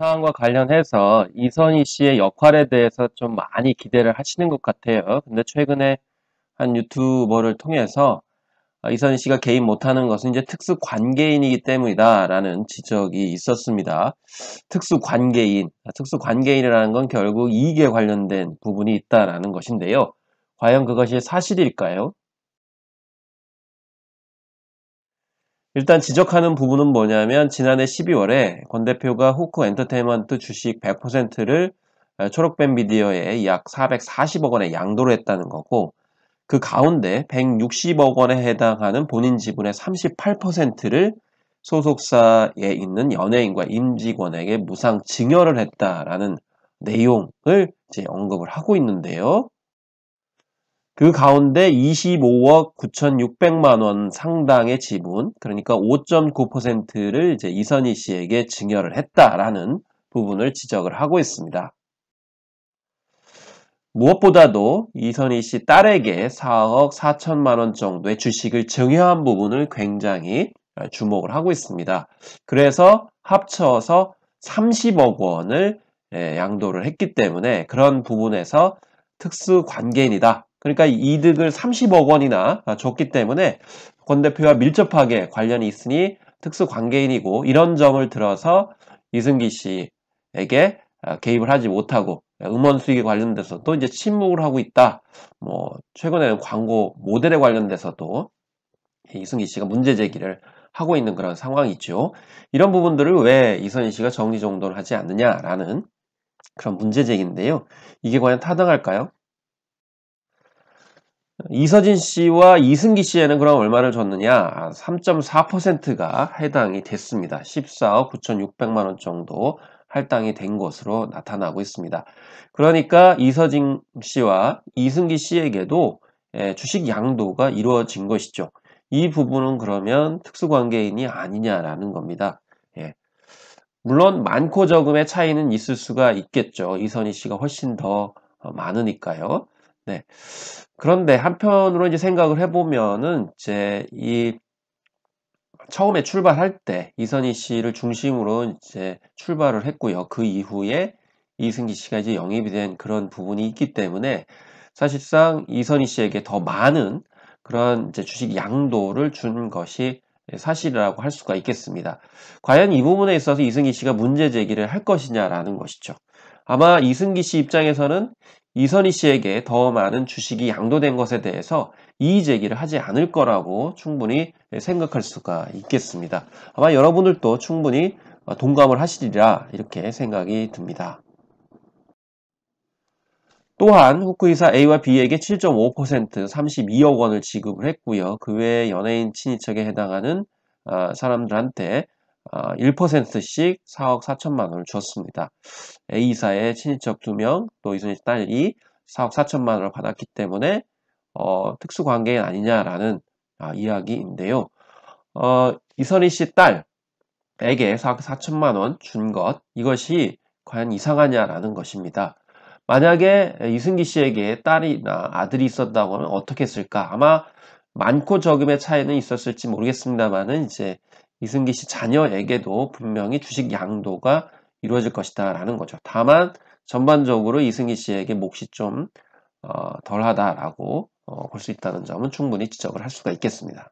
사항과 관련해서 이선희 씨의 역할에 대해서 좀 많이 기대를 하시는 것 같아요. 근데 최근에 한 유튜버를 통해서 아, 이선희 씨가 개인 못하는 것은 이제 특수 관계인이기 때문이다라는 지적이 있었습니다. 특수 관계인, 아, 특수 관계인이라는 건 결국 이익에 관련된 부분이 있다라는 것인데요. 과연 그것이 사실일까요? 일단 지적하는 부분은 뭐냐면 지난해 12월에 권 대표가 후크 엔터테인먼트 주식 100%를 아, 초록뱀 미디어에 약 440억 원의 양도를 했다는 거고 그 가운데 160억 원에 해당하는 본인 지분의 38%를 소속사에 있는 연예인과 임직원에게 무상 증여를 했다라는 내용을 이제 언급을 하고 있는데요. 그 가운데 25억 9,600만 원 상당의 지분, 그러니까 5.9%를 이제 이선희 씨에게 증여를 했다라는 부분을 지적을 하고 있습니다. 무엇보다도 이선희 씨 딸에게 4억 4천만 원 정도의 주식을 증여한 부분을 굉장히 주목을 하고 있습니다. 그래서 합쳐서 30억 원을 예, 양도를 했기 때문에 그런 부분에서 특수 관계인이다. 그러니까 이득을 30억 원이나 아, 줬기 때문에 권 대표와 밀접하게 관련이 있으니 특수 관계인이고 이런 점을 들어서 이승기 씨에게 아, 개입을 하지 못하고 아, 음원 수익에 관련돼서 또 이제 침묵을 하고 있다. 뭐 최근에는 광고 모델에 관련돼서도 이승기 씨가 문제 제기를 하고 있는 그런 상황이죠. 이런 부분들을 왜 이선희 씨가 정리정돈을 하지 않느냐라는 그런 문제 제기인데요. 이게 과연 타당할까요? 이서진 씨와 이승기 씨에는 그럼 얼마를 줬느냐? 3.4%가 아, 해당이 됐습니다. 14억 9,600만 원 정도 할당이 된 것으로 나타나고 있습니다. 그러니까 이서진 씨와 이승기 씨에게도 예, 주식 양도가 이루어진 것이죠. 이 부분은 그러면 특수관계인이 아니냐라는 겁니다. 예. 물론 많고 적음의 차이는 있을 수가 있겠죠. 이선희 씨가 훨씬 더 어, 많으니까요. 네. 그런데 한편으로 이제 생각을 해보면은 이제 이 처음에 출발할 때 이선희 씨를 중심으로 이제 출발을 했고요. 그 이후에 이승기 씨가 이제 영입이 된 그런 부분이 있기 때문에 사실상 이선희 씨에게 더 많은 그런 주식 양도를 준 것이 사실이라고 할 수가 있겠습니다. 과연 이 부분에 있어서 이승기 씨가 문제 제기를 할 것이냐라는 것이죠. 아마 이승기 씨 입장에서는 이선희 씨에게 더 많은 주식이 양도된 것에 대해서 이의 제기를 하지 않을 거라고 충분히 생각할 수가 있겠습니다. 아마 여러분들도 충분히 어, 동감을 하시리라 이렇게 생각이 듭니다. 또한 후쿠이사 A와 B에게 7.5% 32억 원을 지급을 했고요. 그 외에 연예인 친인척에 해당하는 아, 사람들한테 1%씩 4억 4천만 원을 주었습니다 a 사의 친인척 2명, 또 이순희 딸이 4억 4천만 원을 받았기 때문에 어, 특수관계인 아니냐라는 아, 이야기인데요. 어, 이선희 씨 딸에게 4억 4천만 원 준 것, 이것이 과연 이상하냐라는 것입니다. 만약에 이승기 씨에게 딸이나 아들이 있었다고 하면 어떻게 했을까? 아마 많고 적음의 차이는 있었을지 모르겠습니다만은 이제 이승기 씨 자녀에게도 분명히 주식 양도가 이루어질 것이다 라는 거죠. 다만 전반적으로 이승기 씨에게 몫이 좀 어, 덜하다라고 어, 볼 수 있다는 점은 충분히 지적을 할 수가 있겠습니다.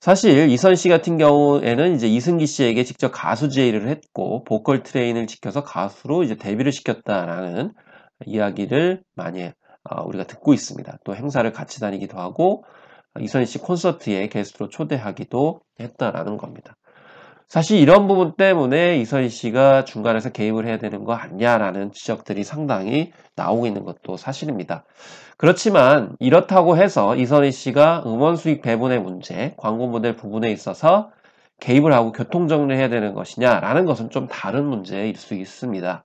사실 이선 씨 같은 경우에는 이제 이승기 씨에게 직접 가수 제의를 했고 보컬 트레인을 지켜서 가수로 이제 데뷔를 시켰다라는 이야기를 많이 어, 우리가 듣고 있습니다. 또 행사를 같이 다니기도 하고 이선희 씨 콘서트에 게스트로 초대하기도 했다라는 겁니다. 사실 이런 부분 때문에 이선희 씨가 중간에서 개입을 해야 되는 거 아니냐라는 지적들이 상당히 나오고 있는 것도 사실입니다. 그렇지만 이렇다고 해서 이선희 씨가 음원 수익 배분의 문제, 광고 모델 부분에 있어서 개입을 하고 교통정리해야 되는 것이냐라는 것은 좀 다른 문제일 수 있습니다.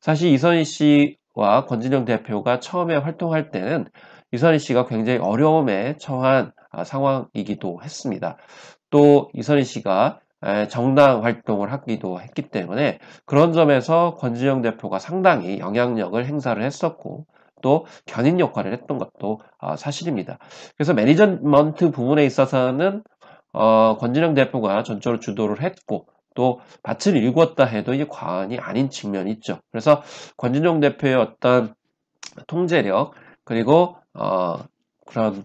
사실 이선희 씨와 권진영 대표가 처음에 활동할 때는 이선희 씨가 굉장히 어려움에 처한 아, 상황이기도 했습니다. 또 이선희 씨가 정당 활동을 하기도 했기 때문에 그런 점에서 권진영 대표가 상당히 영향력을 행사를 했었고 또 견인 역할을 했던 것도 아, 사실입니다. 그래서 매니저먼트 부분에 있어서는 어, 권진영 대표가 전적으로 주도를 했고 또 밭을 일궜다 해도 이게 과언이 아닌 측면이 있죠. 그래서 권진영 대표의 어떤 통제력 그리고 어, 그런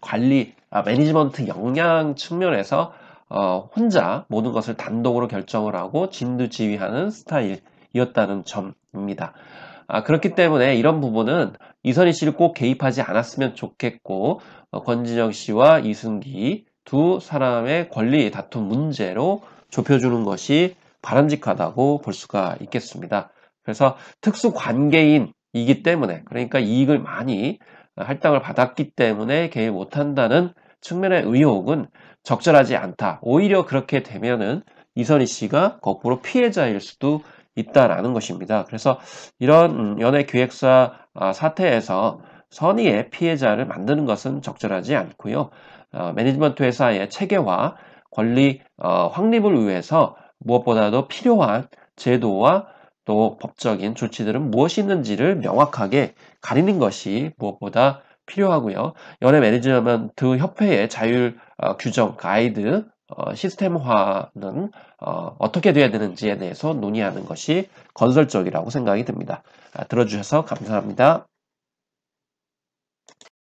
관리, 아, 매니지먼트 역량 측면에서 어, 혼자 모든 것을 단독으로 결정을 하고 진두지휘하는 스타일이었다는 점입니다. 아, 그렇기 때문에 이런 부분은 이선희 씨를 꼭 개입하지 않았으면 좋겠고 어, 권진영 씨와 이승기 두 사람의 권리 다툼 문제로 좁혀주는 것이 바람직하다고 볼 수가 있겠습니다. 그래서 특수 관계인 이기 때문에 그러니까 이익을 많이 할당을 받았기 때문에 개입 못한다는 측면의 의혹은 적절하지 않다. 오히려 그렇게 되면은 이선희 씨가 거꾸로 피해자일 수도 있다라는 것입니다. 그래서 이런 음, 연예 기획사 아, 사태에서 선의의 피해자를 만드는 것은 적절하지 않고요. 어, 매니지먼트 회사의 체계와 권리 어, 확립을 위해서 무엇보다도 필요한 제도와 또 법적인 조치들은 무엇이 있는지를 명확하게 가리는 것이 무엇보다 필요하고요. 연예 매니지먼트 협회의 자율 어, 규정 가이드 어, 시스템화는 어, 어떻게 돼야 되는지에 대해서 논의하는 것이 건설적이라고 생각이 듭니다. 아, 들어주셔서 감사합니다.